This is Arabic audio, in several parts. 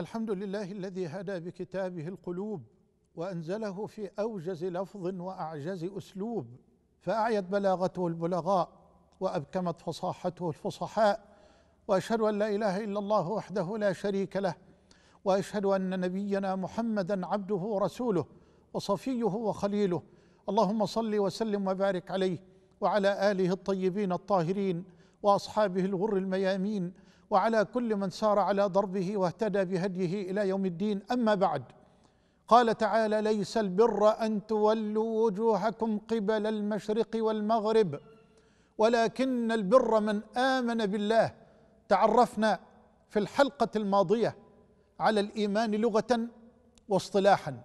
الحمد لله الذي هدى بكتابه القلوب وانزله في اوجز لفظ واعجز اسلوب فاعيت بلاغته البلغاء وابكمت فصاحته الفصحاء واشهد ان لا اله الا الله وحده لا شريك له واشهد ان نبينا محمدا عبده ورسوله وصفيه وخليله اللهم صل وسلم وبارك عليه وعلى اله الطيبين الطاهرين واصحابه الغر الميامين وعلى كل من سار على ضربه واهتدى بهديه الى يوم الدين اما بعد قال تعالى ليس البر ان تولوا وجوهكم قبل المشرق والمغرب ولكن البر من امن بالله تعرفنا في الحلقه الماضيه على الايمان لغه واصطلاحا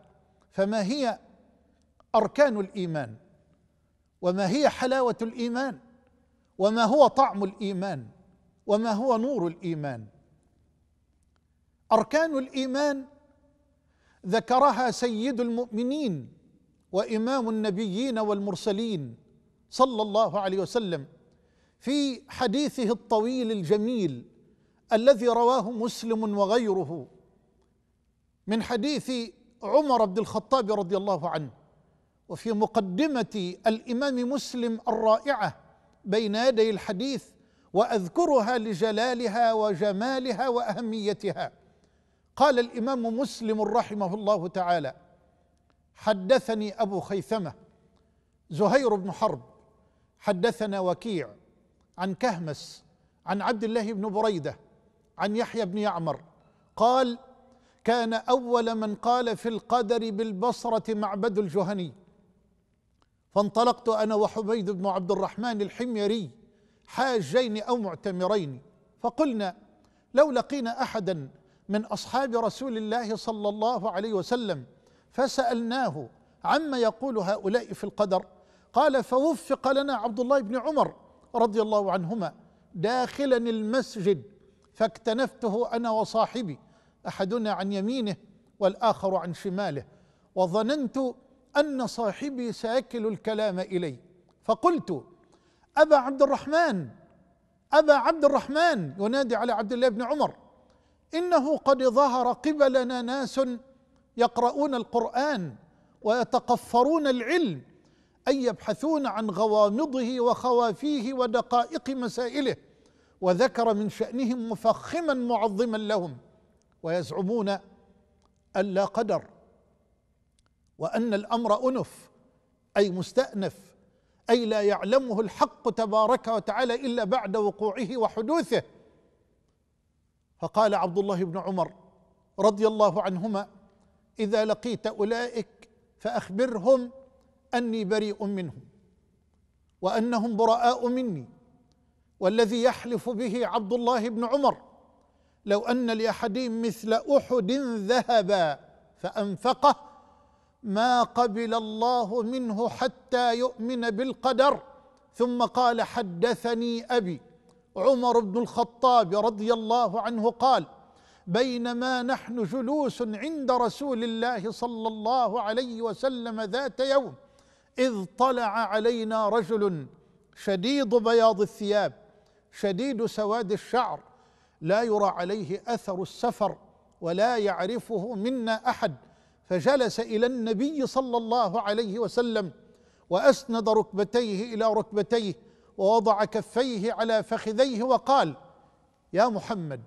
فما هي اركان الايمان وما هي حلاوه الايمان وما هو طعم الايمان وما هو نور الايمان اركان الايمان ذكرها سيد المؤمنين وامام النبيين والمرسلين صلى الله عليه وسلم في حديثه الطويل الجميل الذي رواه مسلم وغيره من حديث عمر بن الخطاب رضي الله عنه وفي مقدمه الامام مسلم الرائعه بين يدي الحديث واذكرها لجلالها وجمالها واهميتها قال الامام مسلم رحمه الله تعالى حدثني ابو خيثمه زهير بن حرب حدثنا وكيع عن كهمس عن عبد الله بن بريده عن يحيى بن يعمر قال كان اول من قال في القدر بالبصره معبد الجهني فانطلقت انا وحبيد بن عبد الرحمن الحميري حاجين أو معتمرين فقلنا لو لقينا أحدا من أصحاب رسول الله صلى الله عليه وسلم فسألناه عما يقول هؤلاء في القدر قال فوفق لنا عبد الله بن عمر رضي الله عنهما داخلا المسجد فاكتنفته انا وصاحبي احدنا عن يمينه والاخر عن شماله وظننت ان صاحبي سيكل الكلام الي فقلت أبا عبد الرحمن أبا عبد الرحمن ينادي على عبد الله بن عمر إنه قد ظهر قبلنا ناس يقرؤون القرآن ويتقفرون العلم أي يبحثون عن غوامضه وخوافيه ودقائق مسائله وذكر من شأنهم مفخما معظما لهم ويزعمون أن لا قدر وأن الأمر أنف أي مستأنف اي لا يعلمه الحق تبارك وتعالى الا بعد وقوعه وحدوثه فقال عبد الله بن عمر رضي الله عنهما اذا لقيت اولئك فاخبرهم اني بريء منهم وانهم براء مني والذي يحلف به عبد الله بن عمر لو ان لاحدهم مثل احد ذهبا فانفقه ما قبل الله منه حتى يؤمن بالقدر ثم قال حدثني ابي عمر بن الخطاب رضي الله عنه قال بينما نحن جلوس عند رسول الله صلى الله عليه وسلم ذات يوم اذ طلع علينا رجل شديد بياض الثياب شديد سواد الشعر لا يرى عليه اثر السفر ولا يعرفه منا احد فجلس الى النبي صلى الله عليه وسلم واسند ركبتيه الى ركبتيه ووضع كفيه على فخذيه وقال يا محمد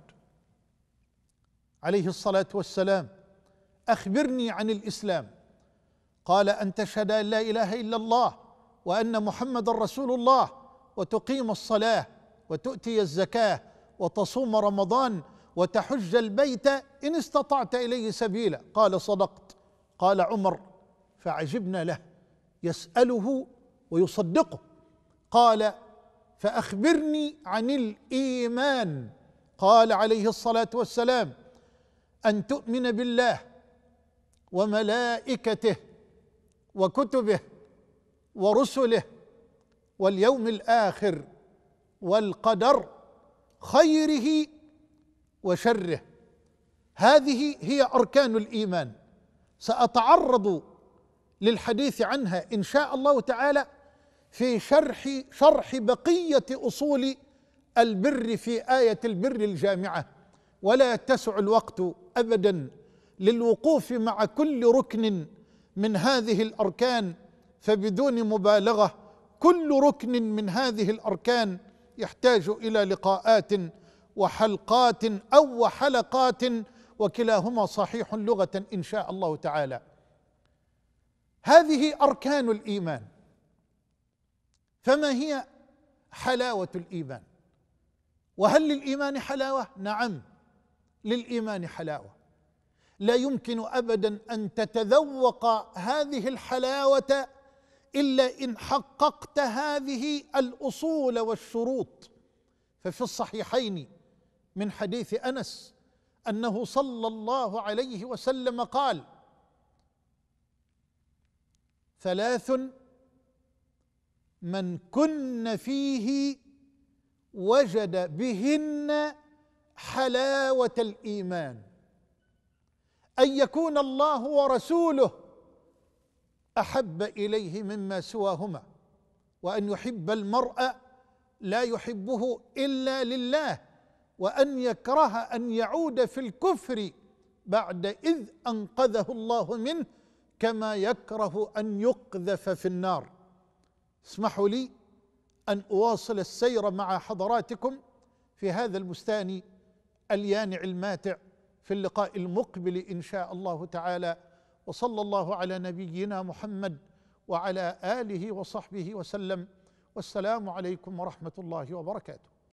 عليه الصلاه والسلام اخبرني عن الاسلام قال ان تشهد ان لا اله الا الله وان محمدا رسول الله وتقيم الصلاه وتؤتي الزكاه وتصوم رمضان وتحج البيت ان استطعت اليه سبيلا قال صدقت قال عمر فعجبنا له يساله ويصدقه قال فاخبرني عن الايمان قال عليه الصلاه والسلام ان تؤمن بالله وملائكته وكتبه ورسله واليوم الاخر والقدر خيره وشره هذه هي اركان الايمان ساتعرض للحديث عنها ان شاء الله تعالى في شرح شرح بقيه اصول البر في ايه البر الجامعه ولا يتسع الوقت ابدا للوقوف مع كل ركن من هذه الاركان فبدون مبالغه كل ركن من هذه الاركان يحتاج الى لقاءات وحلقات او وحلقات وكلاهما صحيح لغه ان شاء الله تعالى هذه اركان الايمان فما هي حلاوه الايمان وهل للايمان حلاوه نعم للايمان حلاوه لا يمكن ابدا ان تتذوق هذه الحلاوه الا ان حققت هذه الاصول والشروط ففي الصحيحين من حديث انس انه صلى الله عليه وسلم قال ثلاث من كن فيه وجد بهن حلاوه الايمان ان يكون الله ورسوله احب اليه مما سواهما وان يحب المرء لا يحبه الا لله وأن يكره أن يعود في الكفر بعد إذ أنقذه الله منه كما يكره أن يقذف في النار اسمحوا لي أن أواصل السير مع حضراتكم في هذا البستان اليانع الماتع في اللقاء المقبل إن شاء الله تعالى وصلى الله على نبينا محمد وعلى آله وصحبه وسلم والسلام عليكم ورحمة الله وبركاته